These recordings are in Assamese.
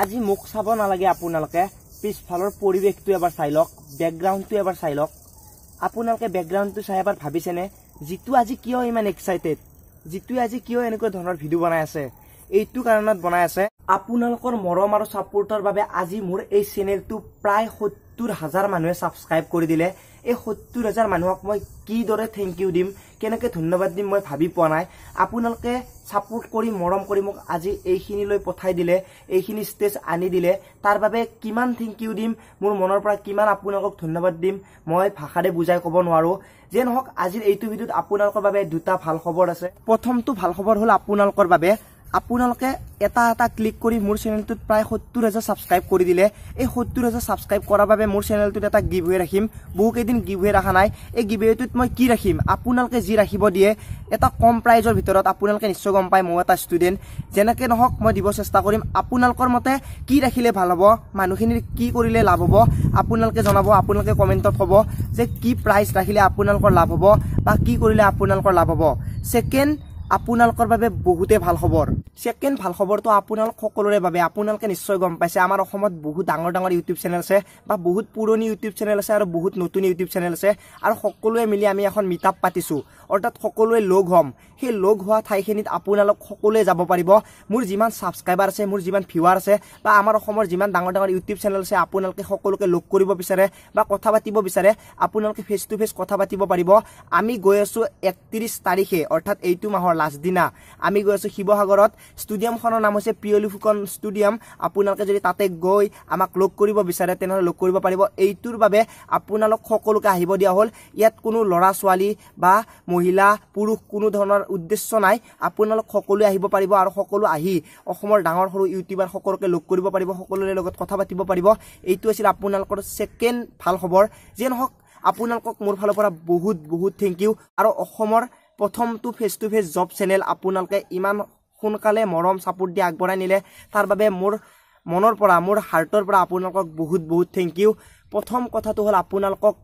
আজি মোক চাব নালাগে আপোনালোকে পিছফালৰ পৰিৱেশটো এবাৰ চাই লওক বেকগ্ৰাউণ্ডটো এবাৰ চাই লওক আপোনালোকে বেকগ্ৰাউণ্ডটো চাই এবাৰ ভাবিছেনে যিটো আজি কিয় ইমান এক্সাইটেড যিটোৱে আজি কিয় এনেকুৱা ধৰণৰ ভিডিঅ' বনাই আছে এইটো কাৰণত বনাই আছে আপোনালোকৰ মৰম আৰু ছাপৰ্টৰ বাবে আজি মোৰ এই চেনেলটো প্ৰায় সত্তৰ হাজাৰ মানুহে ছাবস্ক্ৰাইব কৰি দিলে এই সত্তৰ হাজাৰ মানুহক মই কিদৰে থেংক ইউ দিম কেনেকৈ ধন্যবাদ দিম মই ভাবি পোৱা নাই আপোনালোকে ছাপোৰ্ট কৰি মৰম কৰি মোক আজি এইখিনিলৈ পঠাই দিলে এইখিনি ষ্টেজ আনি দিলে তাৰ বাবে কিমান থেংক ইউ দিম মোৰ মনৰ পৰা কিমান আপোনালোকক ধন্যবাদ দিম মই ভাষাৰে বুজাই ক'ব নোৱাৰোঁ যে নহওক আজিৰ এইটো ভিডিঅ'ত আপোনালোকৰ বাবে দুটা ভাল খবৰ আছে প্ৰথমটো ভাল খবৰ হ'ল আপোনালোকৰ বাবে আপোনালোকে এটা এটা ক্লিক কৰি মোৰ চেনেলটোত প্ৰায় সত্তৰ হাজাৰ ছাবস্ক্ৰাইব কৰি দিলে এই সত্তৰ হাজাৰ ছাবস্ক্ৰাইব কৰাৰ বাবে মোৰ চেনেলটোত এটা গিভৱে ৰাখিম বহুকেইদিন গিভৱে ৰখা নাই এই গিভৱেটোত মই কি ৰাখিম আপোনালোকে যি ৰাখিব দিয়ে এটা কম প্ৰাইজৰ ভিতৰত আপোনালোকে নিশ্চয় গম পায় মোৰ এটা ষ্টুডেণ্ট যেনেকৈ নহওক মই দিব চেষ্টা কৰিম আপোনালোকৰ মতে কি ৰাখিলে ভাল হ'ব মানুহখিনিৰ কি কৰিলে লাভ হ'ব আপোনালোকে জনাব আপোনালোকে কমেণ্টত ক'ব যে কি প্ৰাইজ ৰাখিলে আপোনালোকৰ লাভ হ'ব বা কি কৰিলে আপোনালোকৰ লাভ হ'ব ছেকেণ্ড আপোনালোকৰ বাবে বহুতেই ভাল খবৰ ছেকেণ্ড ভাল খবৰটো আপোনালোক সকলোৰে বাবে আপোনালোকে নিশ্চয় গম পাইছে আমাৰ অসমত বহুত ডাঙৰ ডাঙৰ ইউটিউব চেনেল আছে বা বহুত পুৰণি ইউটিউব চেনেল আছে আৰু বহুত নতুন ইউটিউব চেনেল আছে আৰু সকলোৱে মিলি আমি এখন মিটআপ পাতিছোঁ অৰ্থাৎ সকলোৱে লগ হ'ম সেই লগ হোৱা ঠাইখিনিত আপোনালোক সকলোৱে যাব পাৰিব মোৰ যিমান ছাবস্ক্ৰাইবাৰ আছে মোৰ যিমান ভিউৱাৰ আছে বা আমাৰ অসমৰ যিমান ডাঙৰ ডাঙৰ ইউটিউব চেনেল আছে আপোনালোকে সকলোকে লগ কৰিব বিচাৰে বা কথা পাতিব বিচাৰে আপোনালোকে ফেচ টু ফেচ কথা পাতিব পাৰিব আমি গৈ আছোঁ একত্ৰিছ তাৰিখে অৰ্থাৎ এইটো মাহৰ লাষ্ট দিনা আমি গৈ আছোঁ শিৱসাগৰত ষ্টুডিয়ামখনৰ নাম হৈছে পিয়লি ফুকন ষ্টুডিয়াম আপোনালোকে যদি তাতে গৈ আমাক লগ কৰিব বিচাৰে তেনেহ'লে লগ কৰিব পাৰিব এইটোৰ বাবে আপোনালোক সকলোকে আহিব দিয়া হ'ল ইয়াত কোনো ল'ৰা ছোৱালী বা মহিলা পুৰুষ কোনো ধৰণৰ উদ্দেশ্য নাই আপোনালোক সকলোৱে আহিব পাৰিব আৰু সকলো আহি অসমৰ ডাঙৰ সৰু ইউটিউবাৰ সকলোকে লগ কৰিব পাৰিব সকলোৰে লগত কথা পাতিব পাৰিব এইটো আছিল আপোনালোকৰ ছেকেণ্ড ভাল খবৰ যি নহওক আপোনালোকক মোৰ ফালৰ পৰা বহুত বহুত থেংক ইউ আৰু অসমৰ প্ৰথমটো face to face job channel আপোনালোকে ইমান সোনকালে মৰম চাপোৰ্ট দি আগবঢ়াই নিলে তাৰ বাবে মোৰ মনৰ পৰা মোৰ হাৰ্টৰ পৰা আপোনালোকক বহুত বহুত থেংক ইউ প্ৰথম কথাটো হ'ল আপোনালোকক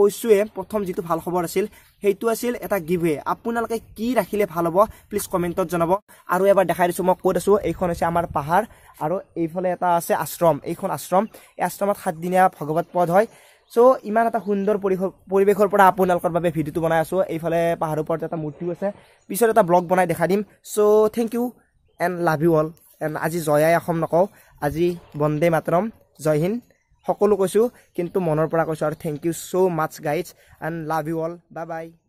কৈছোৱে প্ৰথম যিটো ভাল খবৰ আছিল সেইটো আছিল এটা গিভে আপোনালোকে কি ৰাখিলে ভাল হ'ব প্লিজ কমেণ্টত জনাব আৰু এবাৰ দেখাই দিছোঁ মই কৈ আছোঁ এইখন হৈছে আমাৰ পাহাৰ আৰু এইফালে এটা আছে আশ্ৰম এইখন আশ্ৰম এই আশ্ৰমত সাতদিনীয়া ভগৱত পদ হয় চ' ইমান এটা সুন্দৰ পৰিৱেশৰ পৰা আপোনালোকৰ বাবে ভিডিঅ'টো বনাই আছোঁ এইফালে পাহাৰৰ ওপৰত এটা মূৰ্তিও আছে পিছত এটা ব্লগ বনাই দেখাই দিম so' thank you and love you all and আজি জয়াই অসম নকওঁ আজি বন্দে মাতৰম জয় হিন্দ সকলো কৈছোঁ কিন্তু মনৰ পৰা কৈছোঁ আৰু thank you so' much guides and love you all bye by